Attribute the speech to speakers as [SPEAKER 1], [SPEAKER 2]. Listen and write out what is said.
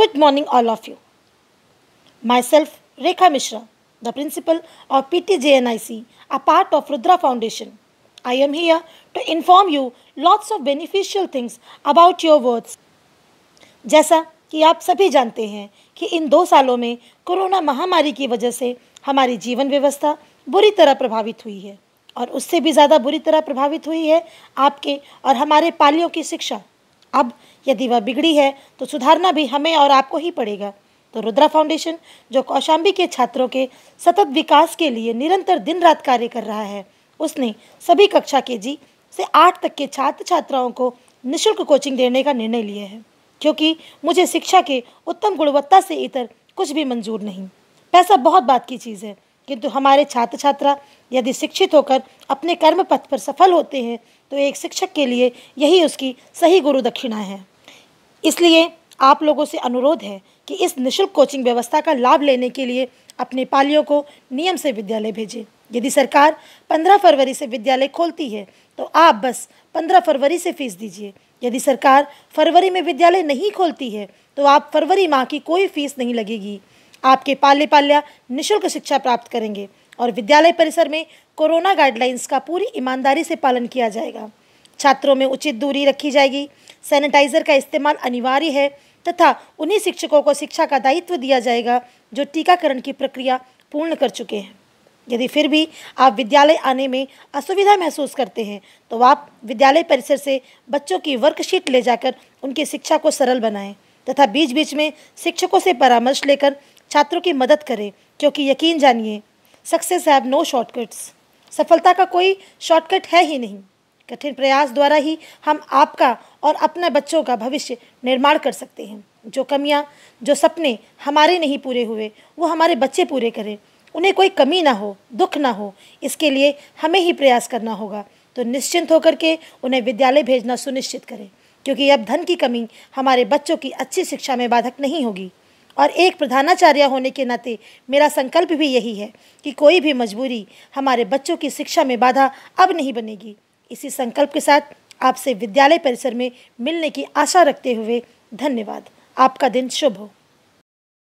[SPEAKER 1] Good morning, all of you. Myself, Rekha Mishra, the principal of PTJNIC, a part of Rudra Foundation. I am here to inform you lots of beneficial things about your words. जैसा कि आप सभी जानते हैं कि इन दो सालों में कोरोना महामारी की वजह से हमारी जीवन व्यवस्था बुरी तरह प्रभावित हुई है और उससे भी ज़्यादा बुरी तरह प्रभावित हुई है आपके और हमारे पालियों की शिक्षा अब यदि वह बिगड़ी है तो सुधारना भी हमें और आपको ही पड़ेगा तो रुद्रा फाउंडेशन जो कौशाम्बी के छात्रों के सतत विकास के लिए निरंतर दिन रात कार्य कर रहा है उसने सभी कक्षा के जी से आठ तक के छात्र छात्राओं को निशुल्क कोचिंग देने का निर्णय लिया है क्योंकि मुझे शिक्षा के उत्तम गुणवत्ता से इतर कुछ भी मंजूर नहीं पैसा बहुत बात की चीज़ है किंतु हमारे छात्र छात्रा यदि शिक्षित होकर अपने कर्म पथ पर सफल होते हैं तो एक शिक्षक के लिए यही उसकी सही गुरु दक्षिणा है इसलिए आप लोगों से अनुरोध है कि इस निशुल्क कोचिंग व्यवस्था का लाभ लेने के लिए अपने पालियों को नियम से विद्यालय भेजें यदि सरकार 15 फरवरी से विद्यालय खोलती है तो आप बस 15 फरवरी से फीस दीजिए यदि सरकार फरवरी में विद्यालय नहीं खोलती है तो आप फरवरी माह की कोई फीस नहीं लगेगी आपके पाले पाल्या निःशुल्क शिक्षा प्राप्त करेंगे और विद्यालय परिसर में कोरोना गाइडलाइंस का पूरी ईमानदारी से पालन किया जाएगा छात्रों में उचित दूरी रखी जाएगी सैनिटाइजर का इस्तेमाल अनिवार्य है तथा उन्हीं शिक्षकों को शिक्षा का दायित्व दिया जाएगा जो टीकाकरण की प्रक्रिया पूर्ण कर चुके हैं यदि फिर भी आप विद्यालय आने में असुविधा महसूस करते हैं तो आप विद्यालय परिसर से बच्चों की वर्कशीट ले जाकर उनकी शिक्षा को सरल बनाएं तथा बीच बीच में शिक्षकों से परामर्श लेकर छात्रों की मदद करें क्योंकि यकीन जानिए सक्सेस हैव नो शॉर्टकट्स सफलता का कोई शॉर्टकट है ही नहीं कठिन प्रयास द्वारा ही हम आपका और अपने बच्चों का भविष्य निर्माण कर सकते हैं जो कमियां जो सपने हमारे नहीं पूरे हुए वो हमारे बच्चे पूरे करें उन्हें कोई कमी ना हो दुख ना हो इसके लिए हमें ही प्रयास करना होगा तो निश्चिंत होकर के उन्हें विद्यालय भेजना सुनिश्चित करें क्योंकि अब धन की कमी हमारे बच्चों की अच्छी शिक्षा में बाधक नहीं होगी और एक प्रधानाचार्य होने के नाते मेरा संकल्प भी यही है कि कोई भी मजबूरी हमारे बच्चों की शिक्षा में बाधा अब नहीं बनेगी इसी संकल्प के साथ आपसे विद्यालय परिसर में मिलने की आशा रखते हुए धन्यवाद आपका दिन शुभ हो